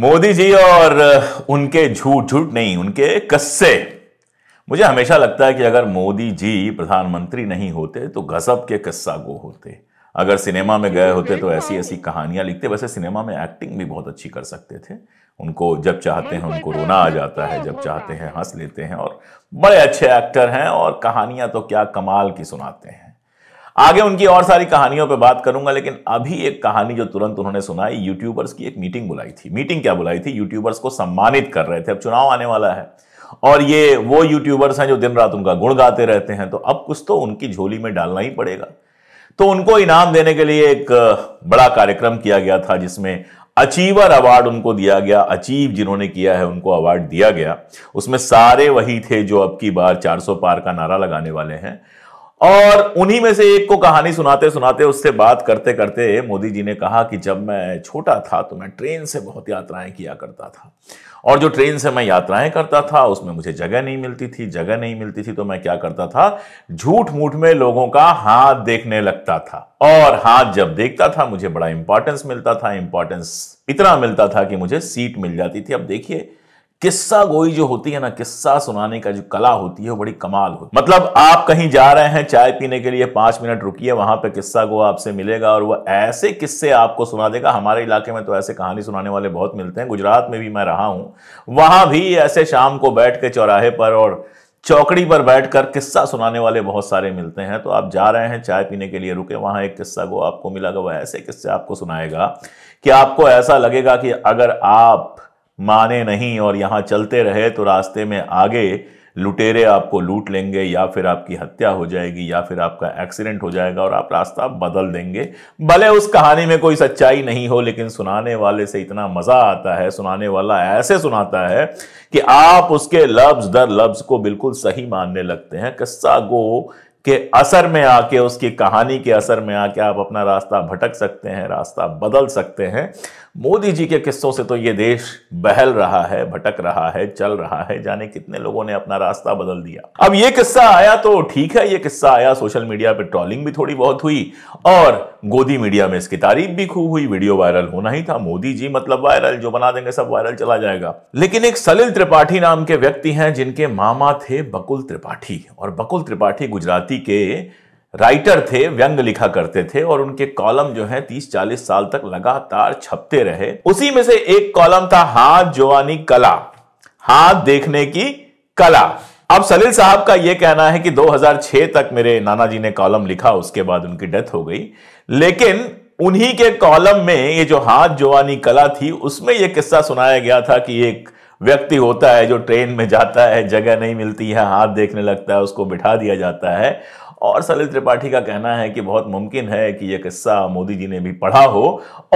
मोदी जी और उनके झूठ झूठ नहीं उनके कस्से मुझे हमेशा लगता है कि अगर मोदी जी प्रधानमंत्री नहीं होते तो गजब के कस्सा गो होते अगर सिनेमा में गए होते तो ऐसी ऐसी कहानियां लिखते वैसे सिनेमा में एक्टिंग भी बहुत अच्छी कर सकते थे उनको जब चाहते हैं उनको रोना आ जाता है जब चाहते हैं हंस लेते हैं और बड़े अच्छे एक्टर हैं और कहानियां तो क्या कमाल की सुनाते हैं आगे उनकी और सारी कहानियों पे बात करूंगा लेकिन अभी एक कहानी जो तुरंत उन्होंने सुनाई यूट्यूबर्स की एक मीटिंग बुलाई थी मीटिंग क्या बुलाई थी यूट्यूबर्स को सम्मानित कर रहे थे अब चुनाव आने वाला है और ये वो यूट्यूबर्स हैं जो दिन रात उनका गुण गाते रहते हैं तो अब कुछ तो उनकी झोली में डालना ही पड़ेगा तो उनको इनाम देने के लिए एक बड़ा कार्यक्रम किया गया था जिसमें अचीवर अवार्ड उनको दिया गया अचीव जिन्होंने किया है उनको अवार्ड दिया गया उसमें सारे वही थे जो अब की बार 400 पार का नारा लगाने वाले हैं और उन्हीं में से एक को कहानी सुनाते सुनाते उससे बात करते करते मोदी जी ने कहा कि जब मैं छोटा था तो मैं ट्रेन से बहुत यात्राएं किया करता था और जो ट्रेन से मैं यात्राएं करता था उसमें मुझे जगह नहीं मिलती थी जगह नहीं मिलती थी तो मैं क्या करता था झूठ मूठ में लोगों का हाथ देखने लगता था और हाथ जब देखता था मुझे बड़ा इंपॉर्टेंस मिलता था इंपॉर्टेंस इतना मिलता था कि मुझे सीट मिल जाती थी अब देखिए किस्सा गोई जो होती है ना किस्सा सुनाने का जो कला होती है वो बड़ी कमाल होती है मतलब आप कहीं जा रहे हैं चाय पीने के लिए पांच मिनट रुकिए वहां पे किस्सा गो आपसे मिलेगा और वो ऐसे किस्से आपको सुना देगा हमारे इलाके में तो ऐसे कहानी सुनाने वाले बहुत मिलते हैं गुजरात में भी मैं रहा हूं वहां भी ऐसे शाम को बैठ के चौराहे पर और चौकड़ी पर बैठ किस्सा सुनाने वाले बहुत सारे मिलते हैं तो आप जा रहे हैं चाय पीने के लिए रुके वहां एक किस्सा गो आपको मिला तो वह ऐसे किस्से आपको सुनाएगा कि आपको ऐसा लगेगा कि अगर आप माने नहीं और यहाँ चलते रहे तो रास्ते में आगे लुटेरे आपको लूट लेंगे या फिर आपकी हत्या हो जाएगी या फिर आपका एक्सीडेंट हो जाएगा और आप रास्ता बदल देंगे भले उस कहानी में कोई सच्चाई नहीं हो लेकिन सुनाने वाले से इतना मज़ा आता है सुनाने वाला ऐसे सुनाता है कि आप उसके लफ्ज़ दर लफ्ज़ को बिल्कुल सही मानने लगते हैं कस्सा गो के असर में आके उसकी कहानी के असर में आके आप अपना रास्ता भटक सकते हैं रास्ता बदल सकते हैं मोदी जी के किस्सों से तो ये देश बहल रहा है भटक रहा है चल रहा है जाने कितने लोगों ने अपना रास्ता बदल दिया अब ये किस्सा आया तो ठीक है ये किस्सा आया सोशल मीडिया पर ट्रॉलिंग भी थोड़ी बहुत हुई और गोदी मीडिया में इसकी तारीफ भी खूब हुई वीडियो वायरल होना ही था मोदी जी मतलब वायरल जो बना देंगे सब वायरल चला जाएगा लेकिन एक सलिल त्रिपाठी नाम के व्यक्ति हैं जिनके मामा थे बकुल त्रिपाठी और बकुल त्रिपाठी गुजराती के राइटर थे व्यंग लिखा करते थे और उनके कॉलम जो है तीस चालीस साल तक लगातार छपते रहे उसी में से एक कॉलम था हाथ जोवानी कला हाथ देखने की कला अब सलील साहब का यह कहना है कि 2006 तक मेरे नाना जी ने कॉलम लिखा उसके बाद उनकी डेथ हो गई लेकिन उन्हीं के कॉलम में ये जो हाथ जोवानी कला थी उसमें यह किस्सा सुनाया गया था कि एक व्यक्ति होता है जो ट्रेन में जाता है जगह नहीं मिलती है हाथ देखने लगता है उसको बिठा दिया जाता है और सलिल त्रिपाठी का कहना है कि बहुत मुमकिन है कि यह किस्सा मोदी जी ने भी पढ़ा हो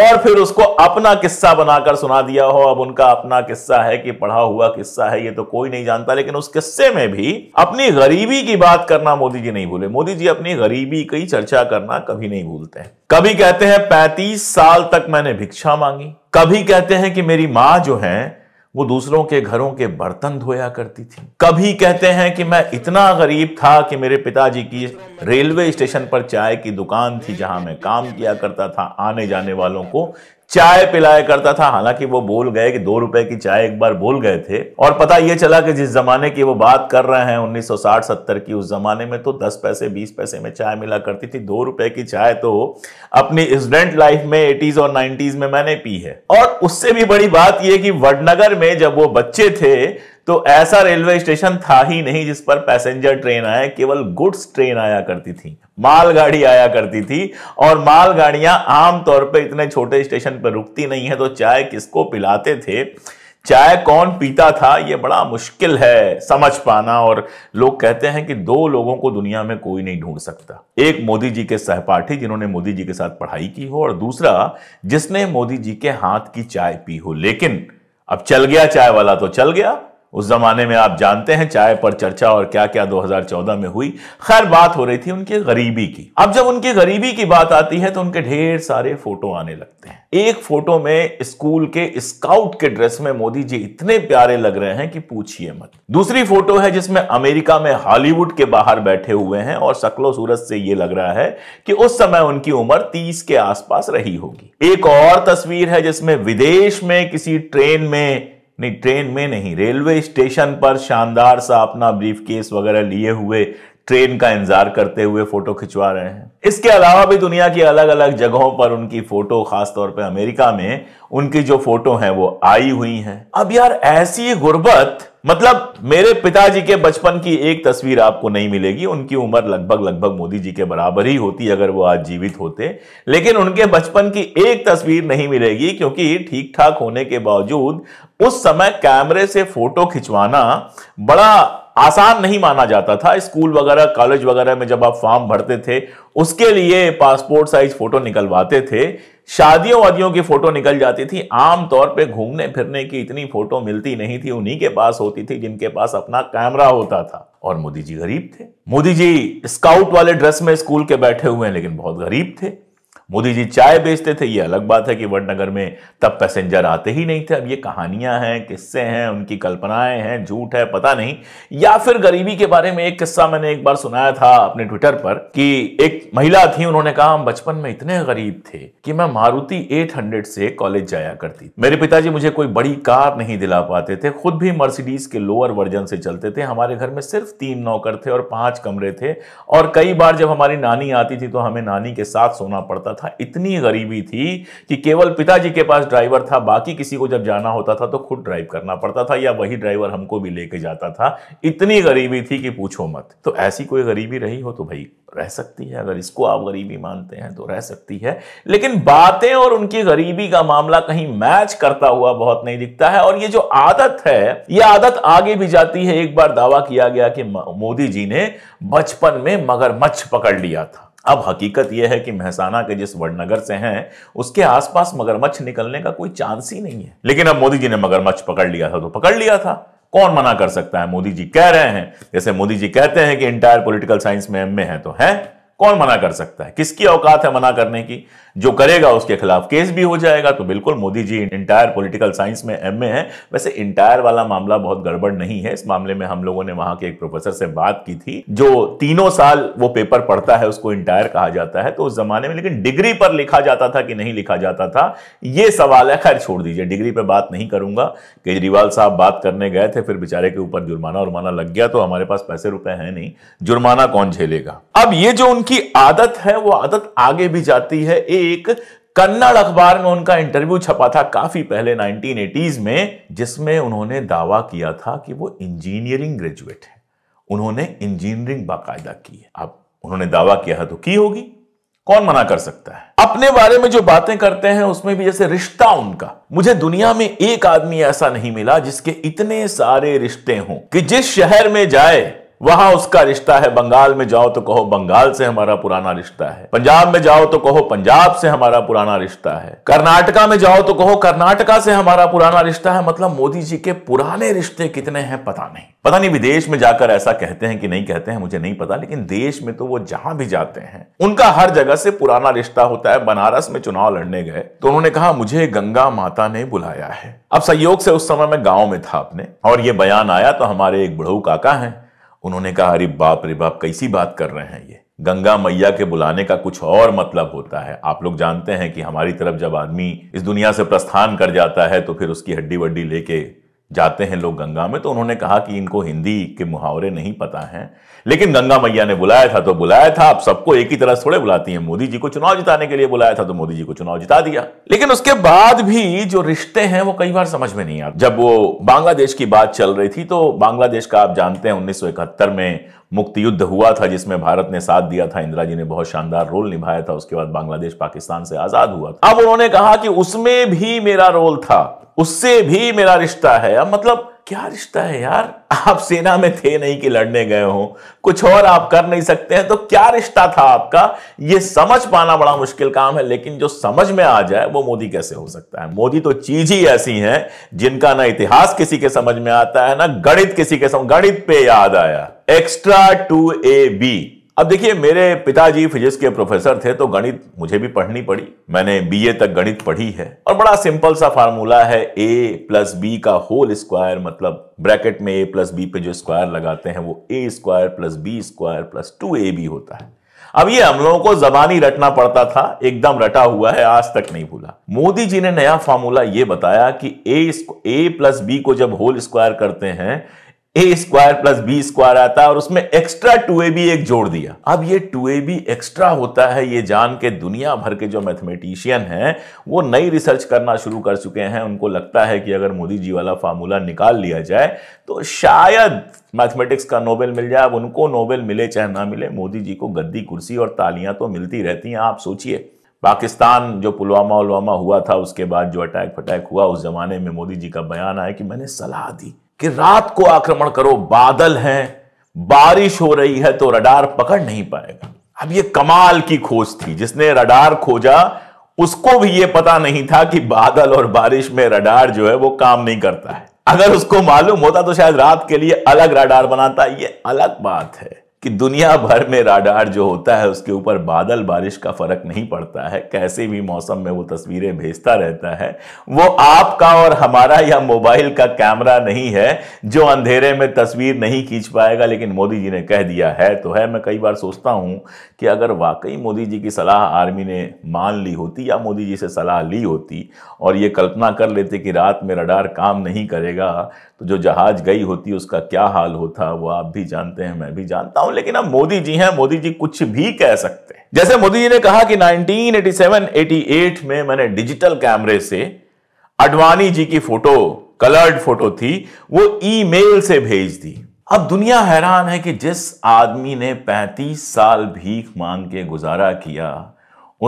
और फिर उसको अपना किस्सा बनाकर सुना दिया हो अब उनका अपना किस्सा है कि पढ़ा हुआ किस्सा है ये तो कोई नहीं जानता लेकिन उस किस्से में भी अपनी गरीबी की बात करना मोदी जी नहीं भूले मोदी जी अपनी गरीबी की चर्चा करना कभी नहीं भूलते हैं कभी कहते हैं पैंतीस साल तक मैंने भिक्षा मांगी कभी कहते हैं कि मेरी माँ जो है वो दूसरों के घरों के बर्तन धोया करती थी कभी कहते हैं कि मैं इतना गरीब था कि मेरे पिताजी की रेलवे स्टेशन पर चाय की दुकान थी जहां मैं काम किया करता था आने जाने वालों को चाय पिलाया करता था हालांकि वो बोल गए कि दो रुपए की चाय एक बार बोल गए थे और पता ये चला कि जिस जमाने की वो बात कर रहे हैं 1960-70 की उस जमाने में तो 10 पैसे 20 पैसे में चाय मिला करती थी दो रुपए की चाय तो अपनी स्टूडेंट लाइफ में 80s और 90s में मैंने पी है और उससे भी बड़ी बात यह कि वडनगर में जब वो बच्चे थे तो ऐसा रेलवे स्टेशन था ही नहीं जिस पर पैसेंजर ट्रेन आए केवल गुड्स ट्रेन आया करती थी मालगाड़ी आया करती थी और मालगाड़ियां आमतौर पर इतने छोटे स्टेशन पर रुकती नहीं है तो चाय किसको पिलाते थे चाय कौन पीता था ये बड़ा मुश्किल है समझ पाना और लोग कहते हैं कि दो लोगों को दुनिया में कोई नहीं ढूंढ सकता एक मोदी जी के सहपाठी जिन्होंने मोदी जी के साथ पढ़ाई की हो और दूसरा जिसने मोदी जी के हाथ की चाय पी हो लेकिन अब चल गया चाय वाला तो चल गया उस ज़माने में आप जानते हैं चाय पर चर्चा और क्या क्या 2014 में हुई खैर बात हो रही थी उनकी गरीबी की अब जब उनकी गरीबी की बात आती है तो उनके ढेर सारे फोटो आने लगते हैं एक फोटो में स्कूल के स्काउट के ड्रेस में मोदी जी इतने प्यारे लग रहे हैं कि पूछिए मत दूसरी फोटो है जिसमें अमेरिका में हॉलीवुड के बाहर बैठे हुए हैं और सकलो सूरज से यह लग रहा है कि उस समय उनकी उम्र तीस के आसपास रही होगी एक और तस्वीर है जिसमें विदेश में किसी ट्रेन में नहीं ट्रेन में नहीं रेलवे स्टेशन पर शानदार सा अपना ब्रीफकेस वगैरह लिए हुए ट्रेन का इंतजार करते हुए फोटो खिंचवा रहे हैं इसके अलावा भी दुनिया की अलग अलग जगहों पर उनकी फोटो खासतौर पर अमेरिका में उनकी जो फोटो है वो आई हुई है अब यार ऐसी गुर्बत मतलब मेरे पिताजी के बचपन की एक तस्वीर आपको नहीं मिलेगी उनकी उम्र लगभग लगभग मोदी जी के बराबर ही होती अगर वो आज जीवित होते लेकिन उनके बचपन की एक तस्वीर नहीं मिलेगी क्योंकि ठीक ठाक होने के बावजूद उस समय कैमरे से फोटो खिंचवाना बड़ा आसान नहीं माना जाता था स्कूल वगैरह कॉलेज वगैरह में जब आप फॉर्म भरते थे उसके लिए पासपोर्ट साइज फोटो निकलवाते थे शादियों वादियों की फोटो निकल जाती थी आमतौर पे घूमने फिरने की इतनी फोटो मिलती नहीं थी उन्हीं के पास होती थी जिनके पास अपना कैमरा होता था और मोदी जी गरीब थे मोदी जी स्काउट वाले ड्रेस में स्कूल के बैठे हुए हैं लेकिन बहुत गरीब थे मोदी जी चाय बेचते थे ये अलग बात है कि वडनगर में तब पैसेंजर आते ही नहीं थे अब ये कहानियां हैं किस्से हैं उनकी कल्पनाएं हैं झूठ है पता नहीं या फिर गरीबी के बारे में एक किस्सा मैंने एक बार सुनाया था अपने ट्विटर पर कि एक महिला थी उन्होंने कहा हम बचपन में इतने गरीब थे कि मैं मारुति एट से कॉलेज जाया करती मेरे पिताजी मुझे कोई बड़ी कार नहीं दिला पाते थे खुद भी मर्सिडीज के लोअर वर्जन से चलते थे हमारे घर में सिर्फ तीन नौकर थे और पांच कमरे थे और कई बार जब हमारी नानी आती थी तो हमें नानी के साथ सोना पड़ता था इतनी गरीबी थी कि केवल पिताजी के पास ड्राइवर था बाकी किसी को जब जाना होता था तो खुद ड्राइव करना पड़ता था या वही ड्राइवर हमको भी लेके जाता था इतनी गरीबी थी कि पूछो मत तो ऐसी कोई गरीबी रही हो तो भाई रह सकती है अगर इसको आप गरीबी मानते हैं तो रह सकती है लेकिन बातें और उनकी गरीबी का मामला कहीं मैच करता हुआ बहुत नहीं दिखता है और ये जो आदत है ये आदत आगे भी जाती है एक बार दावा किया गया कि मोदी जी ने बचपन में मगरमच्छ पकड़ लिया था अब हकीकत यह है कि महसाना के जिस वडनगर से हैं उसके आसपास मगरमच्छ निकलने का कोई चांस ही नहीं है लेकिन अब मोदी जी ने मगरमच्छ पकड़ लिया था तो पकड़ लिया था कौन मना कर सकता है मोदी जी कह रहे हैं जैसे मोदी जी कहते हैं कि इंटायर पॉलिटिकल साइंस में एम है तो है कौन मना कर सकता है किसकी औकात है मना करने की जो करेगा उसके खिलाफ केस भी हो जाएगा तो बिल्कुल Modi ji entire political science में एम ए हैं वैसे इंटायर वाला मामला बहुत गड़बड़ नहीं है इस मामले में हम लोगों ने वहां के एक प्रोफेसर से बात की थी जो तीनों साल वो पेपर पढ़ता है उसको इंटायर कहा जाता है तो उस जमाने में लेकिन डिग्री पर लिखा जाता था कि नहीं लिखा जाता था ये सवाल है खैर छोड़ दीजिए डिग्री पर बात नहीं करूंगा केजरीवाल साहब बात करने गए थे फिर बेचारे के ऊपर जुर्माना उर्माना लग गया तो हमारे पास पैसे रुपए हैं नहीं जुर्माना कौन झेलेगा अब ये जो उनकी आदत है वो आदत आगे भी जाती है एक एक कन्नड़ अखबार में उनका इंटरव्यू छपा था काफी पहले 1980s में जिसमें उन्होंने दावा किया था कि वो इंजीनियरिंग ग्रेजुएट है उन्होंने इंजीनियरिंग बाकायदा की है अब उन्होंने दावा किया है तो की होगी कौन मना कर सकता है अपने बारे में जो बातें करते हैं उसमें भी जैसे रिश्ता उनका मुझे दुनिया में एक आदमी ऐसा नहीं मिला जिसके इतने सारे रिश्ते हों कि जिस शहर में जाए वहां उसका रिश्ता है बंगाल में जाओ तो कहो बंगाल से हमारा पुराना रिश्ता है पंजाब में जाओ तो कहो पंजाब से हमारा पुराना रिश्ता है कर्नाटका में जाओ तो कहो कर्नाटका से हमारा पुराना रिश्ता है मतलब मोदी जी के पुराने रिश्ते कितने हैं पता नहीं पता नहीं विदेश में जाकर ऐसा कहते हैं कि नहीं कहते हैं मुझे नहीं पता लेकिन देश में तो वो जहां भी जाते हैं उनका हर जगह से पुराना रिश्ता होता है बनारस में चुनाव लड़ने गए तो उन्होंने कहा मुझे गंगा माता ने बुलाया है अब संयोग से उस समय मैं गांव में था अपने और ये बयान आया तो हमारे एक बुढ़ऊ काका हैं उन्होंने कहा अरे बाप रे बाप कैसी बात कर रहे हैं ये गंगा मैया के बुलाने का कुछ और मतलब होता है आप लोग जानते हैं कि हमारी तरफ जब आदमी इस दुनिया से प्रस्थान कर जाता है तो फिर उसकी हड्डी वड्डी लेके जाते हैं लोग गंगा में तो उन्होंने कहा कि इनको हिंदी के मुहावरे नहीं पता हैं लेकिन गंगा मैया ने बुलाया था तो बुलाया था आप सबको एक ही तरह थोड़े बुलाती हैं मोदी जी को चुनाव जिताने के लिए बुलाया था तो मोदी जी को चुनाव जिता दिया लेकिन उसके बाद भी जो रिश्ते हैं वो कई बार समझ में नहीं आते जब वो बांग्लादेश की बात चल रही थी तो बांग्लादेश का आप जानते हैं उन्नीस में मुक्ति युद्ध हुआ था जिसमें भारत ने साथ दिया था इंदिरा जी ने बहुत शानदार रोल निभाया था उसके बाद बांग्लादेश पाकिस्तान से आजाद हुआ था अब उन्होंने कहा कि उसमें भी मेरा रोल था उससे भी मेरा रिश्ता है अब मतलब क्या रिश्ता है यार आप सेना में थे नहीं कि लड़ने गए हो कुछ और आप कर नहीं सकते हैं तो क्या रिश्ता था आपका यह समझ पाना बड़ा मुश्किल काम है लेकिन जो समझ में आ जाए वो मोदी कैसे हो सकता है मोदी तो चीज ही ऐसी हैं जिनका ना इतिहास किसी के समझ में आता है ना गणित किसी के समझ गणित पे याद आया एक्स्ट्रा टू ए बी अब देखिए मेरे पिताजी फिजिक्स के प्रोफेसर थे तो गणित मुझे भी पढ़नी पड़ी मैंने बीए तक गणित पढ़ी है और बड़ा सिंपल सा फार्मूला है ए प्लस बी का होल स्क्वायर मतलब ब्रैकेट में ए प्लस बी पे जो स्क्वायर लगाते हैं वो A square plus B square plus two A B होता है अब ये हम लोगों को जबानी रटना पड़ता था एकदम रटा हुआ है आज तक नहीं भूला मोदी जी ने नया फार्मूला ये बताया कि ए ए प्लस बी को जब होल स्क्वायर करते हैं A square plus B square आता और उसमें एक्स्ट्रा टू ए बी एक जोड़ दिया अब ये टू ए बी एक्स्ट्रा होता है ये जान के दुनिया भर के जो मैथमेटिशियन हैं वो नई रिसर्च करना शुरू कर चुके हैं उनको लगता है कि अगर मोदी जी वाला फार्मूला निकाल लिया जाए तो शायद मैथमेटिक्स का नोबेल मिल जाए अब उनको नोबेल मिले चाहे ना मिले मोदी जी को गद्दी कुर्सी और तालियां तो मिलती रहती हैं आप सोचिए पाकिस्तान जो पुलवामा उलवामा हुआ था उसके बाद जो अटैक फटैक हुआ उस जमाने में मोदी जी का बयान आया कि मैंने सलाह दी कि रात को आक्रमण करो बादल हैं बारिश हो रही है तो रडार पकड़ नहीं पाएगा अब ये कमाल की खोज थी जिसने रडार खोजा उसको भी ये पता नहीं था कि बादल और बारिश में रडार जो है वो काम नहीं करता है अगर उसको मालूम होता तो शायद रात के लिए अलग रडार बनाता ये अलग बात है कि दुनिया भर में राडार जो होता है उसके ऊपर बादल बारिश का फर्क नहीं पड़ता है कैसे भी मौसम में वो तस्वीरें भेजता रहता है वो आपका और हमारा या मोबाइल का कैमरा नहीं है जो अंधेरे में तस्वीर नहीं खींच पाएगा लेकिन मोदी जी ने कह दिया है तो है मैं कई बार सोचता हूं कि अगर वाकई मोदी जी की सलाह आर्मी ने मान ली होती या मोदी जी से सलाह ली होती और ये कल्पना कर लेते कि रात में रडार काम नहीं करेगा तो जो जहाज गई होती उसका क्या हाल होता वो आप भी जानते हैं मैं भी जानता हूँ लेकिन अब मोदी जी हैं मोदी जी कुछ भी कह सकते हैं जैसे मोदी जी ने कहा कि 1987-88 में मैंने डिजिटल कैमरे से अडवाणी जी की फोटो कलर्ड फोटो थी वो ईमेल से भेज दी अब दुनिया हैरान है कि जिस आदमी ने 35 साल भीख मांग के गुजारा किया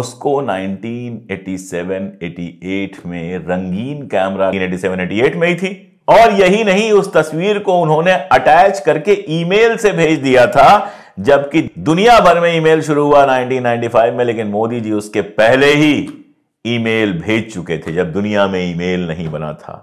उसको 1987-88 में रंगीन कैमरा 1987-88 में ही थी और यही नहीं उस तस्वीर को उन्होंने अटैच करके ईमेल से भेज दिया था जबकि दुनिया भर में ईमेल शुरू हुआ 1995 में लेकिन मोदी जी उसके पहले ही ईमेल भेज चुके थे जब दुनिया में ईमेल नहीं बना था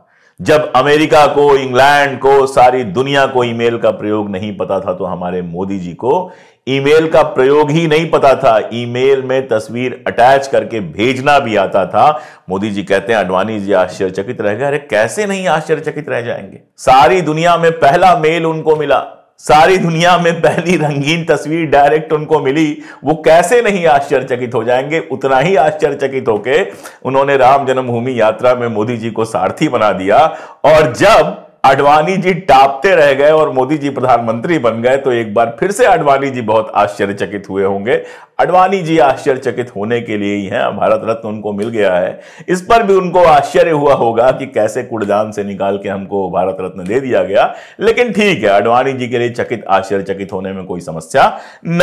जब अमेरिका को इंग्लैंड को सारी दुनिया को ईमेल का प्रयोग नहीं पता था तो हमारे मोदी जी को ईमेल का प्रयोग ही नहीं पता था ईमेल में तस्वीर अटैच करके भेजना भी आता था मोदी जी कहते हैं अडवाणी जी आश्चर्यचकित रह गए अरे कैसे नहीं आश्चर्यचकित रह जाएंगे सारी दुनिया में पहला मेल उनको मिला सारी दुनिया में पहली रंगीन तस्वीर डायरेक्ट उनको मिली वो कैसे नहीं आश्चर्यचकित हो जाएंगे उतना ही आश्चर्यचकित होकर उन्होंने राम जन्मभूमि यात्रा में मोदी जी को सारथी बना दिया और जब अडवाणी जी टापते रह गए और मोदी जी प्रधानमंत्री बन गए तो एक बार फिर से अडवाणी जी बहुत आश्चर्यचकित हुए होंगे अडवाणी जी आश्चर्यचकित होने के लिए ही हैं भारत रत्न उनको मिल गया है इस पर भी उनको आश्चर्य हुआ होगा कि कैसे कुड़जान से निकाल के हमको भारत रत्न दे दिया गया लेकिन ठीक है अडवाणी जी के लिए चकित आश्चर्यचकित होने में कोई समस्या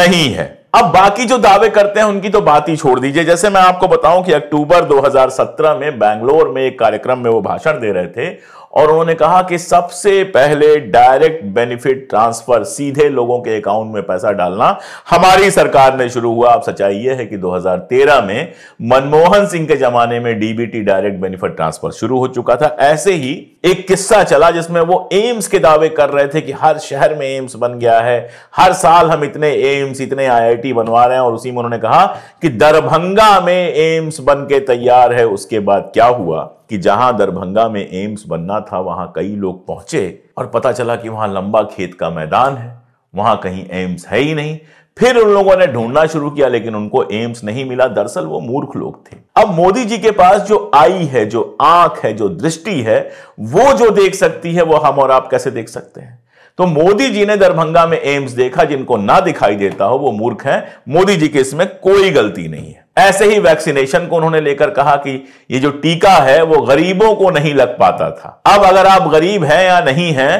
नहीं है अब बाकी जो दावे करते हैं उनकी तो बात ही छोड़ दीजिए जैसे मैं आपको बताऊं कि अक्टूबर 2017 में बैंगलोर में एक कार्यक्रम में वो भाषण दे रहे थे और उन्होंने कहा कि सबसे पहले डायरेक्ट बेनिफिट ट्रांसफर सीधे लोगों के अकाउंट में पैसा डालना हमारी सरकार ने शुरू हुआ अब सच्चाई यह है कि 2013 में मनमोहन सिंह के जमाने में डीबीटी डायरेक्ट बेनिफिट ट्रांसफर शुरू हो चुका था ऐसे ही एक किस्सा चला जिसमें वो एम्स के दावे कर रहे थे कि हर शहर में एम्स बन गया है हर साल हम इतने एम्स इतने आई बनवा रहे हैं और उसी में उन्होंने कहा कि दरभंगा में एम्स बन के तैयार है उसके बाद क्या हुआ कि जहां दरभंगा में एम्स बनना था वहां कई लोग पहुंचे और पता चला कि वहां लंबा खेत का मैदान है वहां कहीं एम्स है ही नहीं फिर उन लोगों ने ढूंढना शुरू किया लेकिन उनको एम्स नहीं मिला दरअसल वो मूर्ख लोग थे अब मोदी जी के पास जो आई है जो आंख है जो दृष्टि है वो जो देख सकती है वो हम और आप कैसे देख सकते हैं तो मोदी जी ने दरभंगा में एम्स देखा जिनको ना दिखाई देता हो वो मूर्ख है मोदी जी के इसमें कोई गलती नहीं है ऐसे ही वैक्सीनेशन को उन्होंने लेकर कहा कि ये जो टीका है वो गरीबों को नहीं लग पाता था अब अगर आप गरीब हैं या नहीं हैं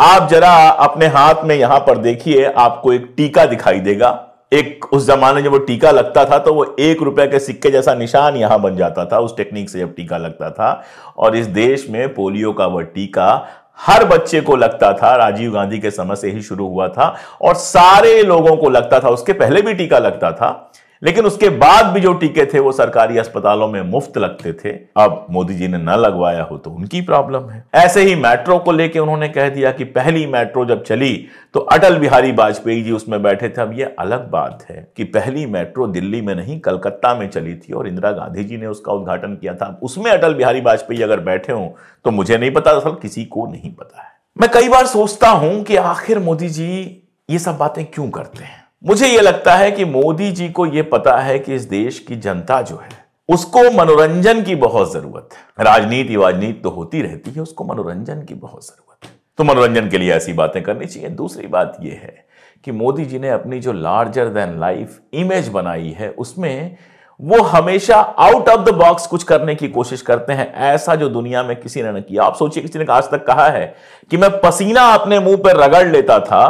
आप जरा अपने हाथ में यहां पर देखिए आपको एक टीका दिखाई देगा एक उस जमाने जब वो टीका लगता था तो वो एक रुपए के सिक्के जैसा निशान यहां बन जाता था उस टेक्निक से जब टीका लगता था और इस देश में पोलियो का वह टीका हर बच्चे को लगता था राजीव गांधी के समय से ही शुरू हुआ था और सारे लोगों को लगता था उसके पहले भी टीका लगता था लेकिन उसके बाद भी जो टीके थे वो सरकारी अस्पतालों में मुफ्त लगते थे अब मोदी जी ने न लगवाया हो तो उनकी प्रॉब्लम है ऐसे ही मेट्रो को लेकर उन्होंने कह दिया कि पहली मेट्रो जब चली तो अटल बिहारी वाजपेयी जी उसमें बैठे थे अब ये अलग बात है कि पहली मेट्रो दिल्ली में नहीं कलकत्ता में चली थी और इंदिरा गांधी जी ने उसका उद्घाटन किया था उसमें अटल बिहारी वाजपेयी अगर बैठे हों तो मुझे नहीं पता असल किसी को नहीं पता है मैं कई बार सोचता हूं कि आखिर मोदी जी ये सब बातें क्यों करते हैं मुझे यह लगता है कि मोदी जी को यह पता है कि इस देश की जनता जो है उसको मनोरंजन की बहुत जरूरत है राजनीति वाजनीति तो होती रहती है उसको मनोरंजन की बहुत जरूरत है तो मनोरंजन के लिए ऐसी बातें करनी चाहिए दूसरी बात यह है कि मोदी जी ने अपनी जो लार्जर देन लाइफ इमेज बनाई है उसमें वो हमेशा आउट ऑफ द बॉक्स कुछ करने की कोशिश करते हैं ऐसा जो दुनिया में किसी ने ना किया आप सोचिए किसी ने आज तक कहा है कि मैं पसीना अपने मुंह पर रगड़ लेता था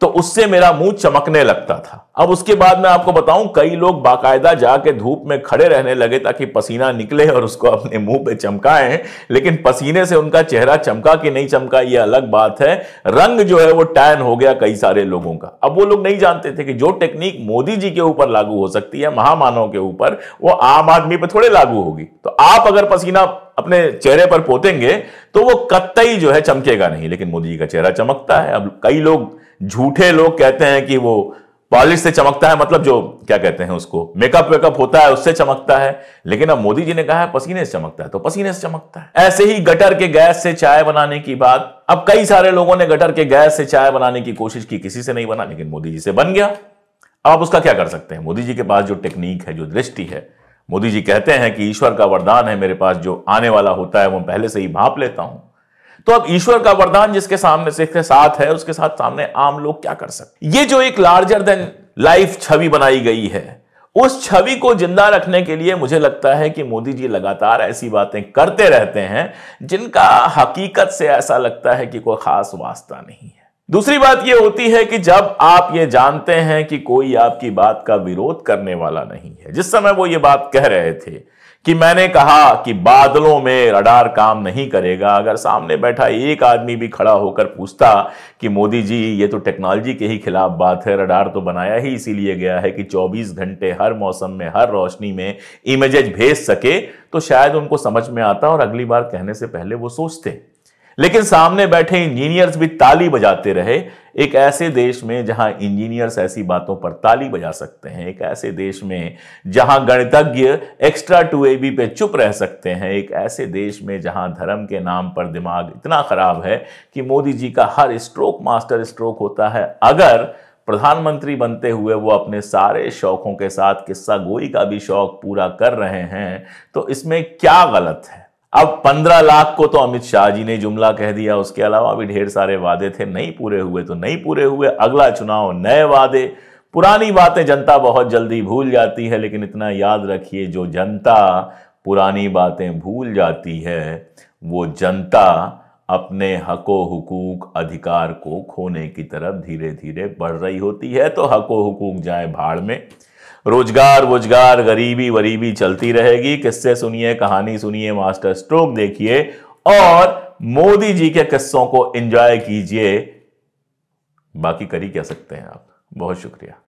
तो उससे मेरा मुंह चमकने लगता था अब उसके बाद मैं आपको बताऊं कई लोग बाकायदा जाके धूप में खड़े रहने लगे ताकि पसीना निकले और उसको अपने मुंह पे चमकाए लेकिन पसीने से उनका चेहरा चमका कि नहीं चमका ये अलग बात है रंग जो है वो टैन हो गया कई सारे लोगों का अब वो लोग नहीं जानते थे कि जो टेक्निक मोदी जी के ऊपर लागू हो सकती है महामानव के ऊपर वो आम आदमी पर थोड़े लागू होगी तो आप अगर पसीना अपने चेहरे पर पोतेंगे तो वो कत्तई जो है चमकेगा नहीं लेकिन मोदी जी का चेहरा चमकता है अब कई लोग झूठे लोग कहते हैं कि वो पॉलिश से चमकता है मतलब जो क्या कहते हैं उसको मेकअप वेकअप होता है उससे चमकता है लेकिन अब मोदी जी ने कहा है पसीने से चमकता है तो पसीने से चमकता है ऐसे ही गटर के गैस से चाय बनाने की बात अब कई सारे लोगों ने गटर के गैस से चाय बनाने की कोशिश की किसी से नहीं बना लेकिन मोदी जी से बन गया अब आप उसका क्या कर सकते हैं मोदी जी के पास जो टेक्निक है जो दृष्टि है मोदी जी कहते हैं कि ईश्वर का वरदान है मेरे पास जो आने वाला होता है वो पहले से ही भाप लेता हूं तो अब ईश्वर का वरदान जिसके सामने से साथ है उसके साथ सामने आम लोग क्या कर सकते ये जो एक लार्जर देन लाइफ छवि बनाई गई है उस छवि को जिंदा रखने के लिए मुझे लगता है कि मोदी जी लगातार ऐसी बातें करते रहते हैं जिनका हकीकत से ऐसा लगता है कि कोई खास वास्ता नहीं है दूसरी बात यह होती है कि जब आप ये जानते हैं कि कोई आपकी बात का विरोध करने वाला नहीं है जिस समय वो ये बात कह रहे थे कि मैंने कहा कि बादलों में रडार काम नहीं करेगा अगर सामने बैठा एक आदमी भी खड़ा होकर पूछता कि मोदी जी ये तो टेक्नोलॉजी के ही खिलाफ बात है रडार तो बनाया ही इसीलिए गया है कि 24 घंटे हर मौसम में हर रोशनी में इमेजेज भेज सके तो शायद उनको समझ में आता और अगली बार कहने से पहले वो सोचते लेकिन सामने बैठे इंजीनियर्स भी ताली बजाते रहे एक ऐसे देश में जहां इंजीनियर्स ऐसी बातों पर ताली बजा सकते हैं एक ऐसे देश में जहां गणितज्ञ एक्स्ट्रा टू ए बी पे चुप रह सकते हैं एक ऐसे देश में जहां धर्म के नाम पर दिमाग इतना खराब है कि मोदी जी का हर स्ट्रोक मास्टर स्ट्रोक होता है अगर प्रधानमंत्री बनते हुए वो अपने सारे शौकों के साथ किस्सा गोई का भी शौक पूरा कर रहे हैं तो इसमें क्या गलत है अब पंद्रह लाख को तो अमित शाह जी ने जुमला कह दिया उसके अलावा भी ढेर सारे वादे थे नहीं पूरे हुए तो नहीं पूरे हुए अगला चुनाव नए वादे पुरानी बातें जनता बहुत जल्दी भूल जाती है लेकिन इतना याद रखिए जो जनता पुरानी बातें भूल जाती है वो जनता अपने हको हुकूक अधिकार को खोने की तरफ धीरे धीरे बढ़ रही होती है तो हको हुकूक जाए भाड़ में रोजगार वोजगार गरीबी वरीबी चलती रहेगी किस्से सुनिए कहानी सुनिए मास्टर स्ट्रोक देखिए और मोदी जी के किस्सों को एंजॉय कीजिए बाकी कर ही क्या सकते हैं आप बहुत शुक्रिया